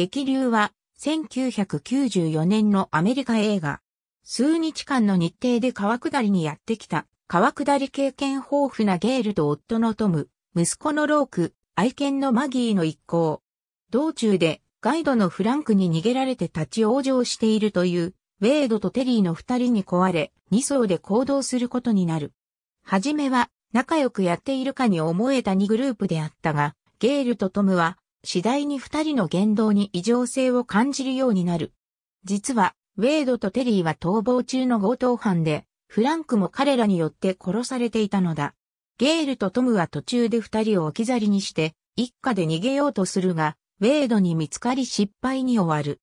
激流は1994年のアメリカ映画。数日間の日程で川下りにやってきた、川下り経験豊富なゲールと夫のトム、息子のローク、愛犬のマギーの一行。道中でガイドのフランクに逃げられて立ち往生しているという、ウェイドとテリーの二人に壊れ、二層で行動することになる。はじめは仲良くやっているかに思えた2グループであったが、ゲールとトムは次第に二人の言動に異常性を感じるようになる。実は、ウェイドとテリーは逃亡中の強盗犯で、フランクも彼らによって殺されていたのだ。ゲールとトムは途中で二人を置き去りにして、一家で逃げようとするが、ウェイドに見つかり失敗に終わる。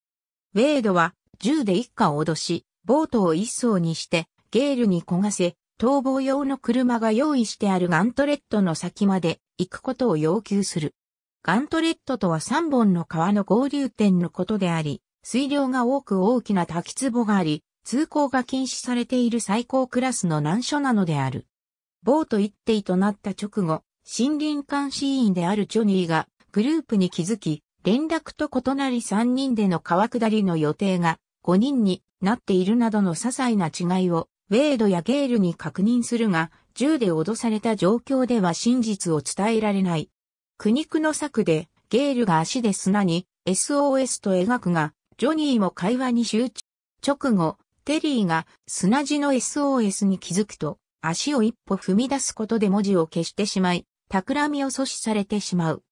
ウェイドは、銃で一家を脅し、ボートを一層にして、ゲールに焦がせ、逃亡用の車が用意してあるガントレットの先まで行くことを要求する。ガントレットとは3本の川の合流点のことであり、水量が多く大きな滝壺があり、通行が禁止されている最高クラスの難所なのである。ボート一定となった直後、森林監視員であるジョニーがグループに気づき、連絡と異なり3人での川下りの予定が5人になっているなどの些細な違いをウェイドやゲールに確認するが、銃で脅された状況では真実を伝えられない苦肉の策で、ゲールが足で砂に SOS と描くが、ジョニーも会話に集中。直後、テリーが砂地の SOS に気づくと、足を一歩踏み出すことで文字を消してしまい、企みを阻止されてしまう。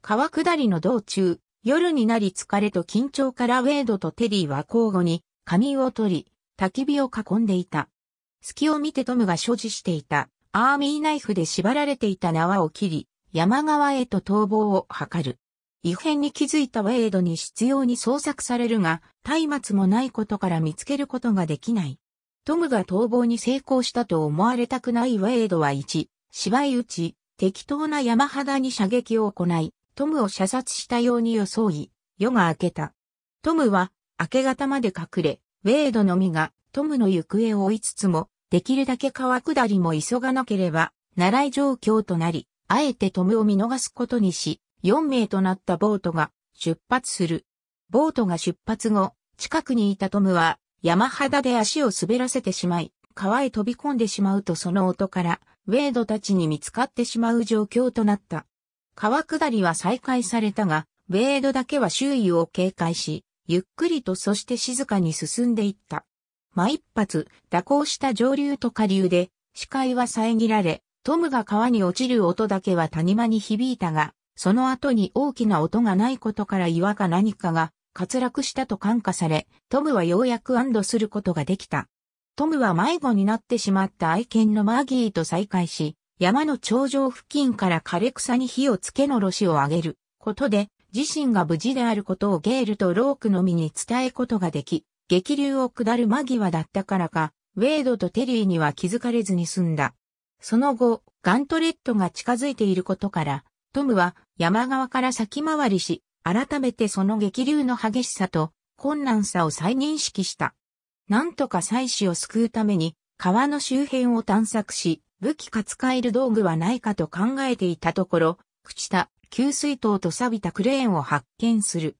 川下りの道中、夜になり疲れと緊張からウェイドとテリーは交互に髪を取り、焚き火を囲んでいた。隙を見てトムが所持していたアーミーナイフで縛られていた縄を切り、山側へと逃亡を図る。異変に気づいたウェイドに執拗に捜索されるが、松明もないことから見つけることができない。トムが逃亡に成功したと思われたくないウェイドは1、芝居打ち、適当な山肌に射撃を行い、トムを射殺したように装い、夜が明けた。トムは明け方まで隠れ、ウェイドの身がトムの行方を追いつつも、できるだけ川下りも急がなければ、習い状況となり、あえてトムを見逃すことにし、4名となったボートが出発する。ボートが出発後、近くにいたトムは山肌で足を滑らせてしまい、川へ飛び込んでしまうとその音から、ウェイドたちに見つかってしまう状況となった。川下りは再開されたが、ウェイドだけは周囲を警戒し、ゆっくりとそして静かに進んでいった。ま一発、蛇行した上流と下流で、視界は遮られ、トムが川に落ちる音だけは谷間に響いたが、その後に大きな音がないことから岩か何かが滑落したと感化され、トムはようやく安堵することができた。トムは迷子になってしまった愛犬のマーギーと再会し、山の頂上付近から枯れ草に火をつけのろしをあげることで、自身が無事であることをゲールとロークのみに伝えことができ、激流を下る間際だったからか、ウェイドとテリーには気づかれずに済んだ。その後、ガントレットが近づいていることから、トムは山側から先回りし、改めてその激流の激しさと困難さを再認識した。なんとか妻子を救うために、川の周辺を探索し、武器か使える道具はないかと考えていたところ、朽ちた給水塔と錆びたクレーンを発見する。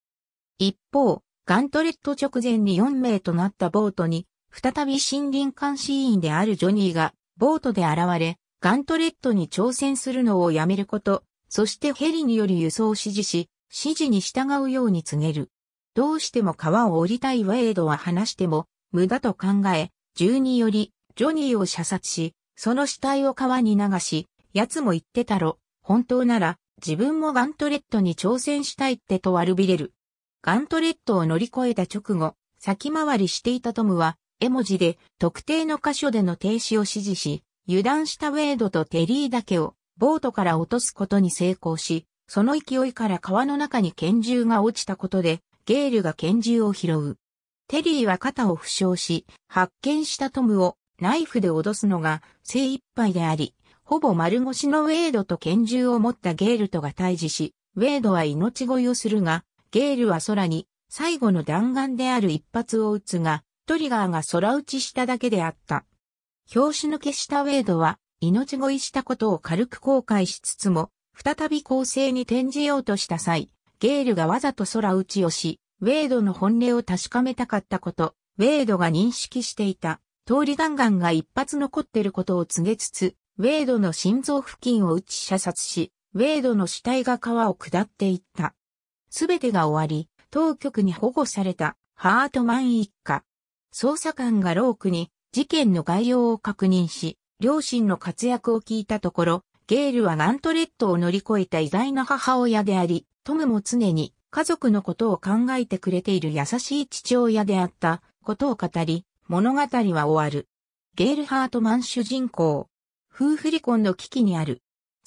一方、ガントレット直前に4名となったボートに、再び森林監視員であるジョニーがボートで現れ、ガントレットに挑戦するのをやめること、そしてヘリによる輸送を指示し、指示に従うように告げる。どうしても川を降りたいウェイドは話しても、無駄と考え、銃により、ジョニーを射殺し、その死体を川に流し、奴も言ってたろ、本当なら、自分もガントレットに挑戦したいってと悪びれる。ガントレットを乗り越えた直後、先回りしていたトムは、絵文字で特定の箇所での停止を指示し、油断したウェイドとテリーだけをボートから落とすことに成功し、その勢いから川の中に拳銃が落ちたことで、ゲールが拳銃を拾う。テリーは肩を負傷し、発見したトムをナイフで脅すのが精一杯であり、ほぼ丸腰のウェイドと拳銃を持ったゲールとが対峙し、ウェイドは命乞いをするが、ゲールは空に最後の弾丸である一発を撃つが、トリガーが空打ちしただけであった。表紙抜けしたウェイドは、命乞いしたことを軽く後悔しつつも、再び構成に転じようとした際、ゲールがわざと空打ちをし、ウェイドの本音を確かめたかったこと、ウェイドが認識していた、通りガンガンが一発残ってることを告げつつ、ウェイドの心臓付近を打ち射殺し、ウェイドの死体が川を下っていった。すべてが終わり、当局に保護されたハートマン一家。捜査官がロークに事件の概要を確認し、両親の活躍を聞いたところ、ゲールはガントレットを乗り越えた偉大な母親であり、トムも常に家族のことを考えてくれている優しい父親であったことを語り、物語は終わる。ゲールハートマン主人公。夫婦離婚の危機にある。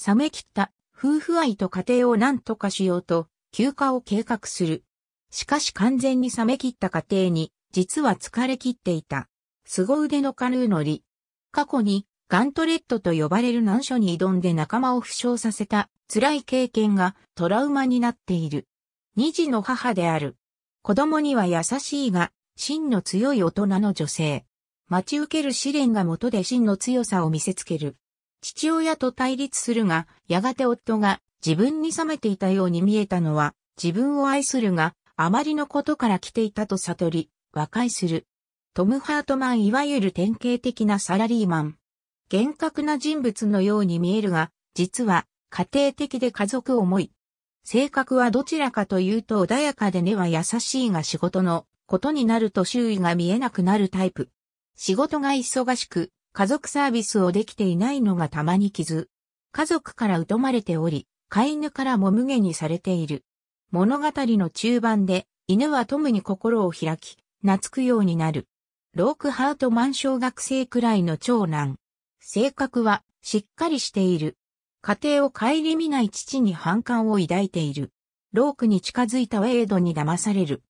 冷め切った夫婦愛と家庭を何とかしようと、休暇を計画する。しかし完全に冷め切った家庭に実は疲れ切っていた。凄腕のカヌー乗り。過去にガントレットと呼ばれる難所に挑んで仲間を負傷させた辛い経験がトラウマになっている。二児の母である。子供には優しいが、真の強い大人の女性。待ち受ける試練が元で真の強さを見せつける。父親と対立するが、やがて夫が自分に冷めていたように見えたのは、自分を愛するが、あまりのことから来ていたと悟り、和解する。トム・ハートマンいわゆる典型的なサラリーマン。厳格な人物のように見えるが、実は家庭的で家族思い。性格はどちらかというと穏やかで根は優しいが仕事のことになると周囲が見えなくなるタイプ。仕事が忙しく、家族サービスをできていないのがたまに傷。家族から疎まれており、飼い犬からも無下にされている。物語の中盤で、犬はトムに心を開き、懐くようになる。ロークハートマン小学生くらいの長男。性格はしっかりしている。家庭を顧みない父に反感を抱いている。ロークに近づいたウェイドに騙される。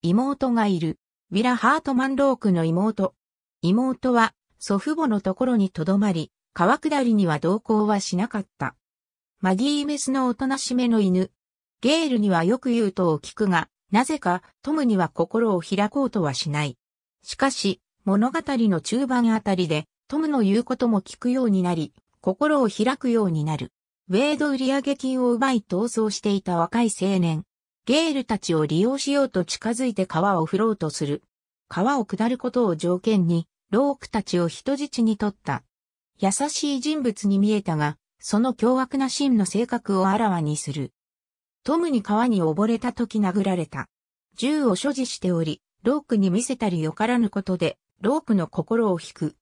妹がいる。ウィラ・ハートマン・ロークの妹。妹は祖父母のところに留まり、川下りには同行はしなかった。マギーメスのおとなしめの犬。ゲールにはよく言うとを聞くが、なぜかトムには心を開こうとはしない。しかし、物語の中盤あたりで、トムの言うことも聞くようになり、心を開くようになる。ウェード売上金を奪い逃走していた若い青年。ゲールたちを利用しようと近づいて川を振ろうとする。川を下ることを条件に、ロークたちを人質に取った。優しい人物に見えたが、その凶悪な真の性格をあらわにする。トムに川に溺れた時殴られた。銃を所持しており、ロークに見せたりよからぬことで、ロークの心を引く。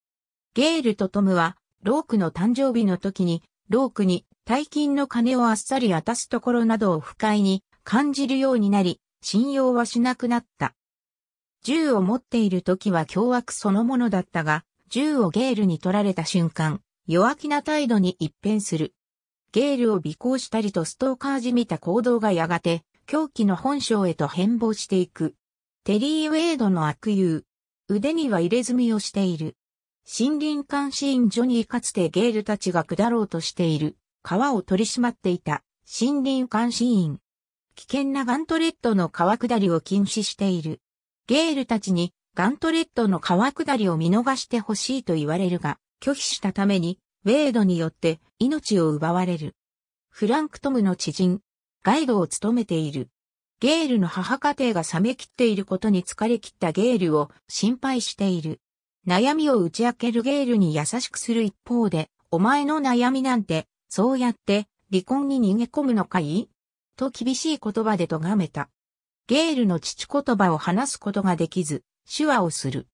ゲールとトムは、ロークの誕生日の時に、ロークに大金の金をあっさり渡すところなどを不快に感じるようになり、信用はしなくなった。銃を持っている時は凶悪そのものだったが、銃をゲールに取られた瞬間、弱気な態度に一変する。ゲールを尾行したりとストーカーじみた行動がやがて、狂気の本性へと変貌していく。テリー・ウェイドの悪友。腕には入れ墨をしている。森林監視員ジョニーかつてゲールたちが下ろうとしている川を取り締まっていた森林監視員。危険なガントレットの川下りを禁止している。ゲールたちにガントレットの川下りを見逃してほしいと言われるが、拒否したためにウェイドによって命を奪われる。フランク・トムの知人、ガイドを務めている。ゲールの母家庭が冷めきっていることに疲れ切ったゲールを心配している。悩みを打ち明けるゲールに優しくする一方で、お前の悩みなんて、そうやって離婚に逃げ込むのかいと厳しい言葉で咎めた。ゲールの父言葉を話すことができず、手話をする。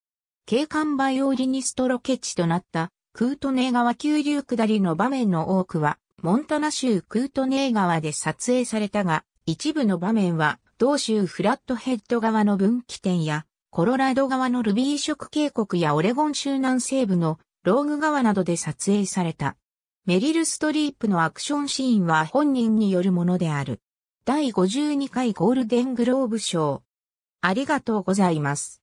警官バイオリニストロケチとなったクートネー川急流下りの場面の多くは、モンタナ州クートネー川で撮影されたが、一部の場面は、同州フラットヘッド側の分岐点や、コロラド側のルビー色渓谷やオレゴン州南西部のローグ川などで撮影された。メリル・ストリープのアクションシーンは本人によるものである。第52回ゴールデングローブ賞。ありがとうございます。